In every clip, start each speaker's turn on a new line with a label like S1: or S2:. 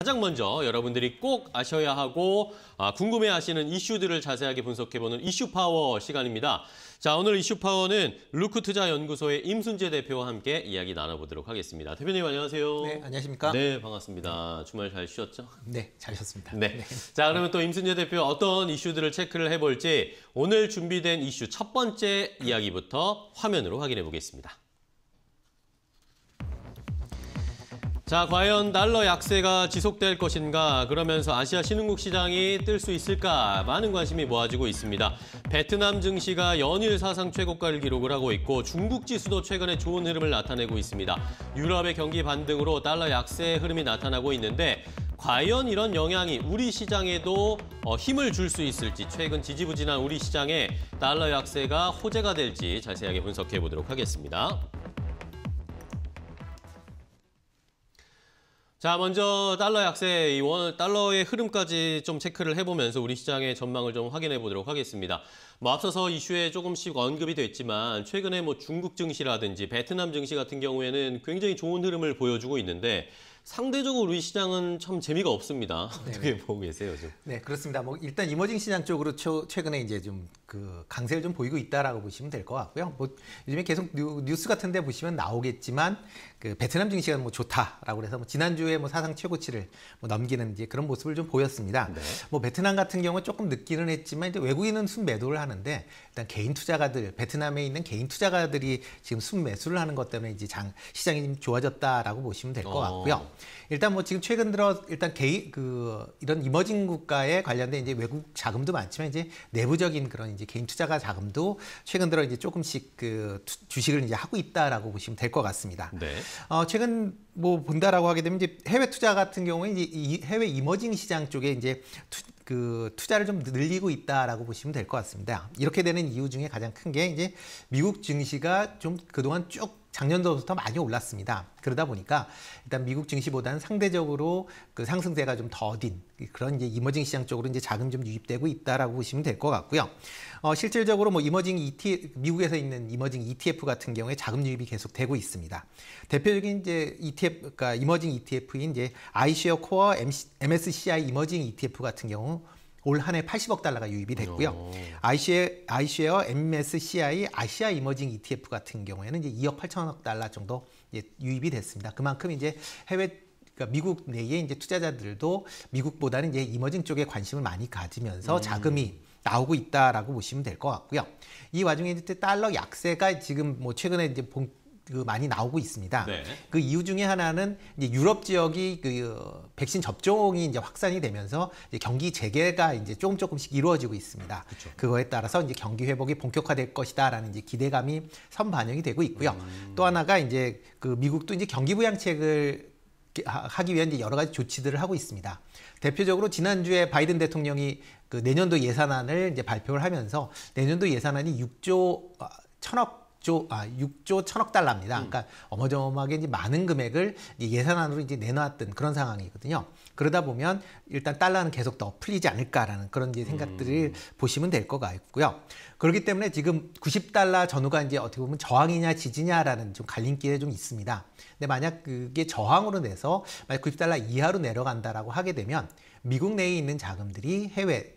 S1: 가장 먼저 여러분들이 꼭 아셔야 하고 아, 궁금해하시는 이슈들을 자세하게 분석해보는 이슈 파워 시간입니다. 자 오늘 이슈 파워는 루크 투자 연구소의 임순재 대표와 함께 이야기 나눠보도록 하겠습니다. 대표님 안녕하세요. 네 안녕하십니까. 네 반갑습니다. 주말 잘 쉬었죠? 네잘 쉬었습니다. 네. 네. 자 그러면 또 임순재 대표 어떤 이슈들을 체크를 해볼지 오늘 준비된 이슈 첫 번째 이야기부터 화면으로 확인해 보겠습니다. 자, 과연 달러 약세가 지속될 것인가 그러면서 아시아 신흥국 시장이 뜰 수 있을까 많은 관심이 모아지고 있습니다. 베트남 증시가 연일 사상 최고가를 기록을 하고 있고 중국 지수도 최근에 좋은 흐름을 나타내고 있습니다. 유럽의 경기 반등으로 달러 약세의 흐름이 나타나고 있는데 과연 이런 영향이 우리 시장에도 어, 힘을 줄 수 있을지 최근 지지부진한 우리 시장에 달러 약세가 호재가 될지 자세하게 분석해 보도록 하겠습니다. 자, 먼저 달러 약세, 이 원, 달러의 흐름까지 좀 체크를 해보면서 우리 시장의 전망을 좀 확인해 보도록 하겠습니다. 뭐 앞서서 이슈에 조금씩 언급이 됐지만 최근에 뭐 중국 증시라든지 베트남 증시 같은 경우에는 굉장히 좋은 흐름을 보여주고 있는데 상대적으로 우리 시장은 참 재미가 없습니다. 어떻게 네. 보고 계세요, 지금?
S2: 네, 그렇습니다. 뭐 일단 이머징 시장 쪽으로 최근에 이제 좀그 강세를 좀 보이고 있다라고 보시면 될 것 같고요. 뭐 요즘에 계속 뉴, 스 같은 데 보시면 나오겠지만 그 베트남 증시가 뭐 좋다라고 해서 뭐 지난주에 뭐 사상 최고치를 뭐 넘기는 이제 그런 모습을 좀 보였습니다. 네. 뭐 베트남 같은 경우 조금 늦기는 했지만 이제 외국인은 순매도를 하는데 일단 개인 투자가들 베트남에 있는 개인 투자가들이 지금 순매수를 하는 것 때문에 이제 장 시장이 좀 좋아졌다라고 보시면 될것 어. 같고요. 일단 뭐 지금 최근 들어 일단 개인 그 이런 이머징 국가에 관련된 이제 외국 자금도 많지만 이제 내부적인 그런 이제 개인 투자가 자금도 최근 들어 이제 조금씩 그 주식을 이제 하고 있다라고 보시면 될 것 같습니다. 네. 어, 최근 뭐 본다라고 하게 되면 이제 해외 투자 같은 경우에 이제 이 해외 이머징 시장 쪽에 이제 투, 그 투자를 좀 늘리고 있다라고 보시면 될 것 같습니다. 이렇게 되는 이유 중에 가장 큰 게 이제 미국 증시가 좀 그동안 쭉 작년도부터 많이 올랐습니다. 그러다 보니까 일단 미국 증시보다는 상대적으로 그 상승세가 좀 더딘 그런 이제 이머징 시장 쪽으로 이제 자금 좀 유입되고 있다라고 보시면 될 것 같고요. 어, 실질적으로 뭐 이머징 e t 미국에서 있는 이머징 ETF 같은 경우에 자금 유입이 계속 되고 있습니다. 대표적인 이제 ETF 그러니까 이머징 ETF인 이제 아이쉐어 코어 MSCI 이머징 ETF 같은 경우 올한해 80억 달러가 유입이 됐고요. 오. 아이쉐어, MSCI, 아시아 이머징 ETF 같은 경우에는 이제 2억 8천억 달러 정도 유입이 됐습니다. 그만큼 이제 해외 그러니까 미국 내에 이제 투자자들도 미국보다는 이제 이머징 쪽에 관심을 많이 가지면서 음. 자금이 나오고 있다라고 보시면 될 것 같고요. 이 와중에 이제 달러 약세가 지금 뭐 최근에 이제 본그 많이 나오고 있습니다. 네. 그 이유 중에 하나는 이제 유럽 지역이 그 백신 접종이 이제 확산이 되면서 이제 경기 재개가 이제 조금 조금씩 이루어지고 있습니다. 그쵸. 그거에 따라서 이제 경기 회복이 본격화될 것이다라는 이제 기대감이 선반영이 되고 있고요. 음. 또 하나가 이제 그 미국도 이제 경기 부양책을 하기 위한 이제 여러 가지 조치들을 하고 있습니다. 대표적으로 지난주에 바이든 대통령이 그 내년도 예산안을 이제 발표를 하면서 내년도 예산안이 6조 1 아, 천억 6조 아 6조 0억 달러입니다. 음. 그러니까 어마어마하게 이제 많은 금액을 예산안으로 이제 내놨던 그런 상황이거든요. 그러다 보면 일단 달러는 계속 더 풀리지 않을까라는 그런 이제 생각들을 음. 보시면 될 것 같고요. 그렇기 때문에 지금 90달러 전후가 이제 어떻게 보면 저항이냐 지지냐라는 좀 갈림길에 좀 있습니다. 근데 만약 그게 저항으로 내서 만약 90달러 이하로 내려간다라고 하게 되면 미국 내에 있는 자금들이 해외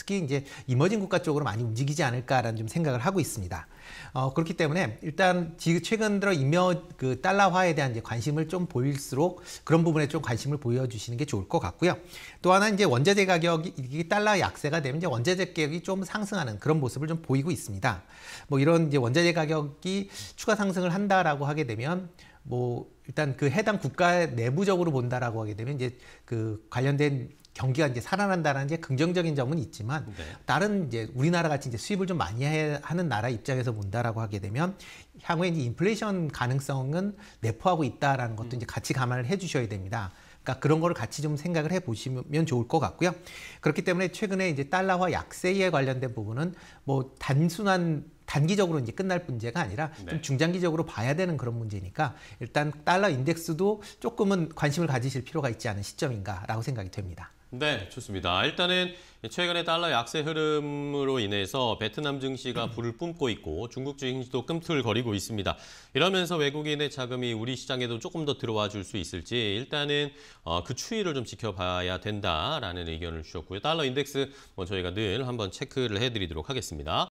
S2: 특히 이제 이머징 국가 쪽으로 많이 움직이지 않을까라는 좀 생각을 하고 있습니다. 어, 그렇기 때문에 일단 최근 들어 이며 그 달러화에 대한 이제 관심을 좀 보일수록 그런 부분에 좀 관심을 보여주시는 게 좋을 것 같고요. 또 하나 이제 원자재 가격이 달러 약세가 되면 이제 원자재 가격이 좀 상승하는 그런 모습을 좀 보이고 있습니다. 뭐 이런 이제 원자재 가격이 추가 상승을 한다라고 하게 되면 뭐 일단 그 해당 국가 내부적으로 본다라고 하게 되면 이제 그 관련된 경기가 이제 살아난다는 게 긍정적인 점은 있지만 네. 다른 이제 우리나라 같이 이제 수입을 좀 많이 해, 하는 나라 입장에서 본다라고 하게 되면 향후에 이제 인플레이션 가능성은 내포하고 있다라는 것도 음. 이제 같이 감안을 해주셔야 됩니다. 그러니까 그런 거를 같이 좀 생각을 해보시면 좋을 것 같고요. 그렇기 때문에 최근에 이제 달러화 약세에 관련된 부분은 뭐 단순한 단기적으로 이제 끝날 문제가 아니라 네. 좀 중장기적으로 봐야 되는 그런 문제니까 일단 달러 인덱스도 조금은 관심을 가지실 필요가 있지 않은 시점인가라고 생각이 됩니다.
S1: 네, 좋습니다. 일단은 최근에 달러 약세 흐름으로 인해서 베트남 증시가 불을 뿜고 있고 중국 증시도 끔틀거리고 있습니다. 이러면서 외국인의 자금이 우리 시장에도 조금 더 들어와 줄 수 있을지 일단은 어, 그 추이를 좀 지켜봐야 된다라는 의견을 주셨고요. 달러 인덱스 뭐 저희가 늘 한번 체크를 해드리도록 하겠습니다.